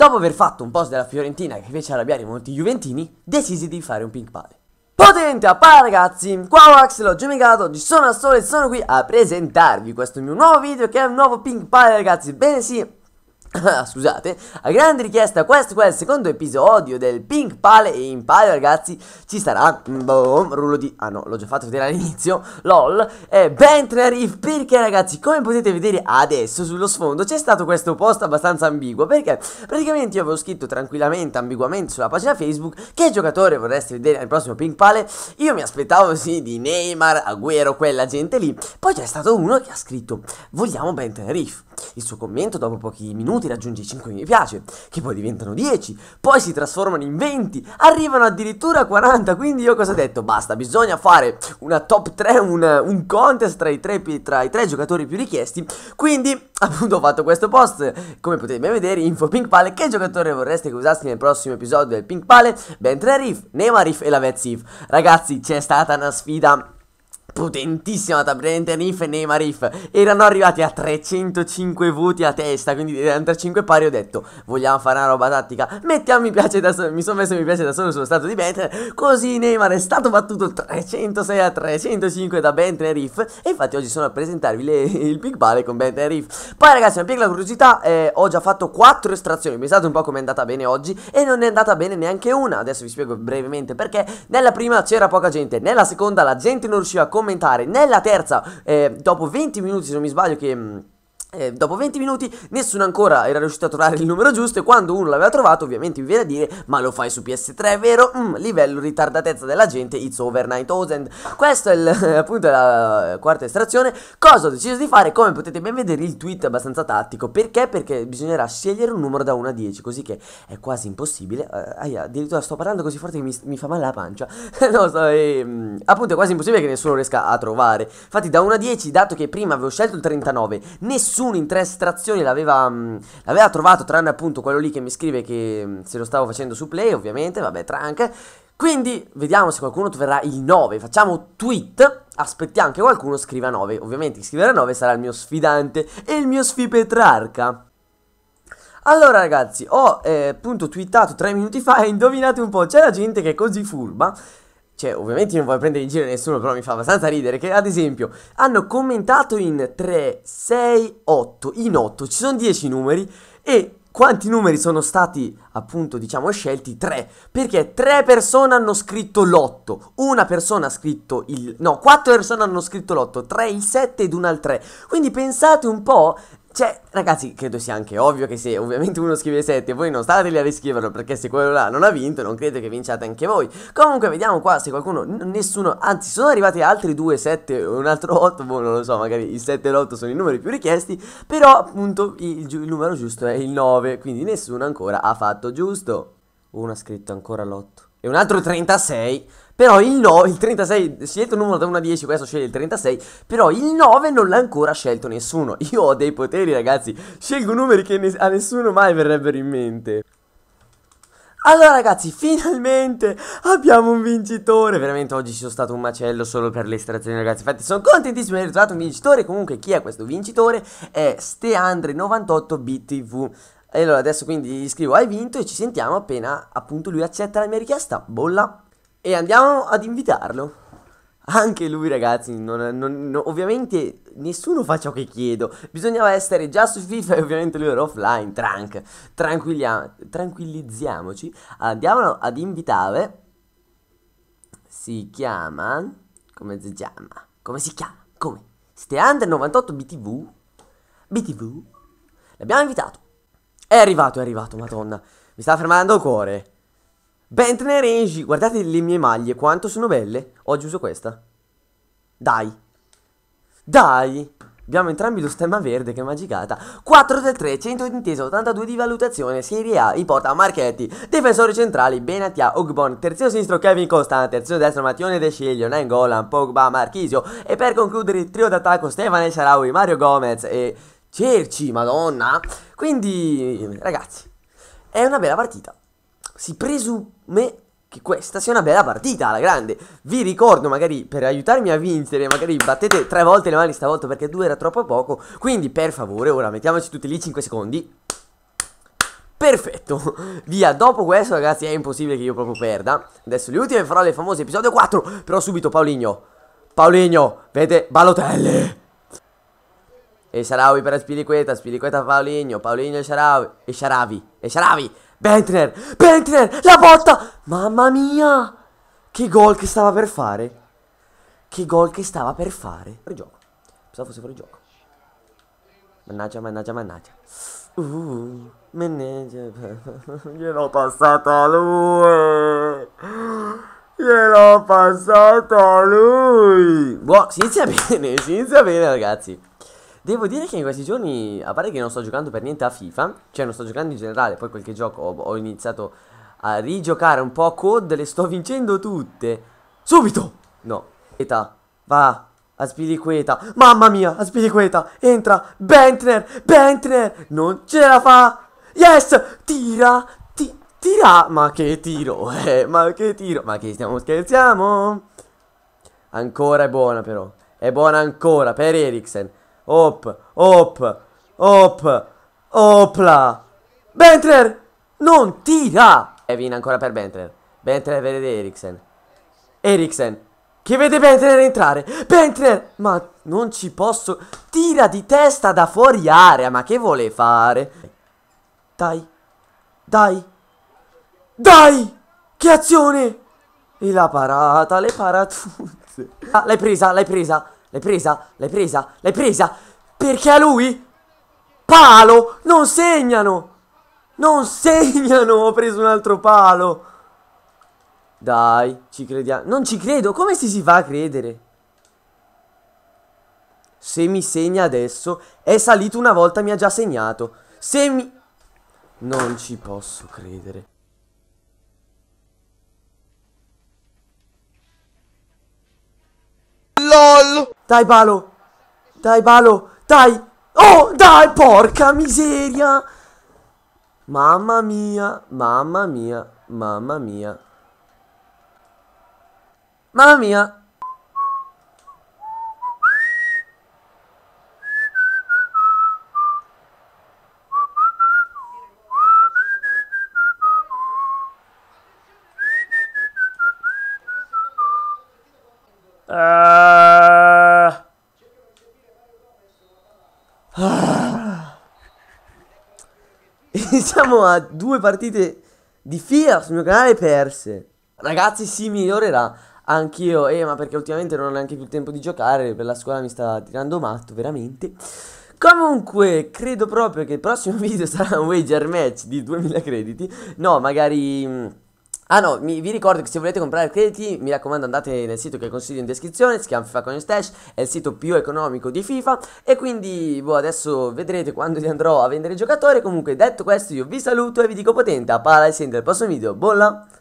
Dopo aver fatto un post della Fiorentina che fece arrabbiare molti Juventini, decise di fare un ping pale. Potente a par ragazzi, qua Wax l'ho gemegato, oggi sono al sole e sono qui a presentarvi questo mio nuovo video che è un nuovo ping pale ragazzi, bene sì, Ah, scusate, a grande richiesta, questo qua è il secondo episodio del Pink Pale e in palio ragazzi ci sarà, mm, boom, rullo di, ah no, l'ho già fatto vedere all'inizio, lol, e eh, Bentner perché ragazzi come potete vedere adesso sullo sfondo c'è stato questo post abbastanza ambiguo perché praticamente io avevo scritto tranquillamente, ambiguamente sulla pagina Facebook che giocatore vorreste vedere al prossimo Pink Pale, io mi aspettavo sì di Neymar, Agüero, quella gente lì, poi c'è stato uno che ha scritto vogliamo Bentner Reef, il suo commento dopo pochi minuti minuti raggiungi 5 mi piace, che poi diventano 10, poi si trasformano in 20, arrivano addirittura a 40, quindi io cosa ho detto? Basta, bisogna fare una top 3, un, un contest tra i, tre, tra i, tre, giocatori più richiesti, quindi appunto ho fatto questo post, come potete ben vedere, info Pink Pale, che giocatore vorreste che usassi nel prossimo episodio del Pink Pale? Ben tre Riff, Nemarif e la Vetzif. Ragazzi, c'è stata una sfida potentissima da Brian Tenerife e Neymar If erano arrivati a 305 voti a testa quindi 35 pari ho detto vogliamo fare una roba tattica mettiamo mi piace da solo mi sono messo mi piace da solo sullo stato di Bentley così Neymar è stato battuto 306 a 305 da Ben Tenerife e infatti oggi sono a presentarvi le, il Big ball con Ben Tenerife poi ragazzi una piccola curiosità eh, ho già fatto 4 estrazioni pensate un po' come è andata bene oggi e non è andata bene neanche una adesso vi spiego brevemente perché nella prima c'era poca gente nella seconda la gente non riusciva a commentare nella terza, eh, dopo 20 minuti se non mi sbaglio che mm, eh, dopo 20 minuti nessuno ancora era riuscito a trovare il numero giusto e quando uno l'aveva trovato ovviamente mi viene a dire ma lo fai su PS3 vero? Mm, livello ritardatezza della gente it's over 9000 questa è il, appunto la eh, quarta estrazione cosa ho deciso di fare come potete ben vedere il tweet è abbastanza tattico perché? perché bisognerà scegliere un numero da 1 a 10 così che è quasi impossibile uh, aia, addirittura sto parlando così forte che mi, mi fa male la pancia no, so, eh, appunto è quasi impossibile che nessuno riesca a trovare infatti da 1 a 10 dato che prima avevo scelto il 39 nessuno nessuno in tre estrazioni l'aveva, mh, mm, l'aveva trovato, tranne appunto quello lì che mi scrive che mm, se lo stavo facendo su Play, ovviamente, vabbè, tranche. Quindi vediamo se qualcuno troverà il 9. Facciamo tweet. Aspettiamo che qualcuno scriva 9. Ovviamente chi scriverà 9 sarà il mio sfidante e il mio sfipetrarca. Allora ragazzi, ho eh, appunto twittato 3 minuti fa e indovinate un po', c'è la gente che è così furba cioè ovviamente non voglio prendere in giro nessuno, però mi fa abbastanza ridere che ad esempio hanno commentato in 3, 6, 8, in 8 ci sono 10 numeri e quanti numeri sono stati appunto diciamo scelti? 3, perché 3 persone hanno scritto l'8, una persona ha scritto il... no, 4 persone hanno scritto l'8, 3 il 7 ed una il 3, quindi pensate un po' Cioè, ragazzi, credo sia anche ovvio che se ovviamente uno scrive 7 e voi non state lì a riscriverlo perché se quello là non ha vinto non credo che vinciate anche voi. Comunque vediamo qua se qualcuno, nessuno, anzi sono arrivati altri 2, 7 un altro 8, boh non lo so, magari il 7 e l'8 sono i numeri più richiesti, però appunto il, il numero giusto è il 9, quindi nessuno ancora ha fatto giusto. Uno ha scritto ancora l'8 e un altro 36. Però il 9, no, il 36, scelto il numero da 1 a 10, questo sceglie il 36, però il 9 non l'ha ancora scelto nessuno. Io ho dei poteri ragazzi, scelgo numeri che ne a nessuno mai verrebbero in mente. Allora ragazzi, finalmente abbiamo un vincitore Veramente oggi ci sono stato un macello solo per le estrazioni ragazzi Infatti sono contentissimo di aver trovato un vincitore Comunque chi è questo vincitore? È Steandre98BTV E allora adesso quindi gli scrivo hai vinto e ci sentiamo appena appunto lui accetta la mia richiesta Bolla e andiamo ad invitarlo. Anche lui, ragazzi, non, non, non, ovviamente nessuno fa ciò che chiedo. Bisognava essere già su FIFA e ovviamente lui era offline. Trank. Tranquillizziamoci. Andiamo ad invitare. Si chiama. Come si chiama? Come si chiama? Come? Steander 98 BTV. BTV. L'abbiamo invitato. È arrivato, è arrivato, madonna. Mi sta fermando il cuore. Bentley Engie, guardate le mie maglie, quanto sono belle. Oggi uso questa. Dai. Dai. Abbiamo entrambi lo stemma verde, che magicata. 4 del 3, 100 di intesa, 82 di valutazione, Serie A, porta Marchetti, difensore centrale, Benatia, Ogbon, terzino sinistro Kevin Costa, terzino destro Mattione De Sciglio, Nengolan, Pogba, Marchisio e per concludere il trio d'attacco Stefano Sharawi, Mario Gomez e Cerci, madonna. Quindi, ragazzi, è una bella partita si presume che questa sia una bella partita alla grande. Vi ricordo, magari per aiutarmi a vincere, magari battete tre volte le mani stavolta perché due era troppo poco. Quindi, per favore, ora mettiamoci tutti lì 5 secondi. Perfetto, via, dopo questo ragazzi è impossibile che io proprio perda Adesso le ultime farò le famose episodio 4 Però subito Paulinho Paulinho, vede, Balotelli e Sharawi per Spiliqueta, Spiliqueta Paoligno, Paoligno e Sharawi, e Sharawi, e Sharawi, Bentner, Bentner, la botta, mamma mia, che gol che stava per fare, che gol che stava per fare, fuori gioco, pensavo fosse fuori gioco, mannaggia, mannaggia, mannaggia, uh, mannaggia, gliel'ho passata a lui, gliel'ho passata a lui, boh, si inizia bene, si inizia bene ragazzi. Devo dire che in questi giorni, a parte che non sto giocando per niente a FIFA, cioè non sto giocando in generale, poi qualche gioco ho, ho iniziato a rigiocare un po' a COD, le sto vincendo tutte. Subito! No. Eta, va, Aspiriqueta, mamma mia, Aspiriqueta, entra, Bentner, Bentner, non ce la fa, yes, tira, ti, tira, ma che tiro, eh, ma che tiro, ma che stiamo scherziamo? Ancora è buona però, è buona ancora per Eriksen, Op, op, op, opla. Bentler, non tira. Evin ancora per Bentler. Bentler vede Eriksen. Eriksen, che vede Bentler entrare. Bentler, ma non ci posso. Tira di testa da fuori area, ma che vuole fare? Dai, dai, dai. Che azione! E la parata, le parata Ah, l'hai presa, l'hai presa. L'hai presa? L'hai presa? L'hai presa? Perché a lui? Palo! Non segnano! Non segnano! Ho preso un altro palo! Dai, ci crediamo. Non ci credo, come si si fa a credere? Se mi segna adesso, è salito una volta, e mi ha già segnato. Se mi... Non ci posso credere. bello. Dai, palo. Dai, palo. Dai. Oh, dai, porca miseria. Mamma mia, mamma mia, mamma mia. Mamma mia. siamo a due partite di fila sul mio canale perse. Ragazzi, si migliorerà. Anch'io, eh, ma perché ultimamente non ho neanche più tempo di giocare, per la scuola mi sta tirando matto, veramente. Comunque, credo proprio che il prossimo video sarà un wager match di 2000 crediti. No, magari mm, Ah no, mi, vi ricordo che se volete comprare crediti, mi raccomando andate nel sito che consiglio in descrizione, si chiama FIFA Coin Stash, è il sito più economico di FIFA e quindi boh, adesso vedrete quando li andrò a vendere i giocatori. Comunque detto questo io vi saluto e vi dico potente a parlare sempre al prossimo video. Bolla!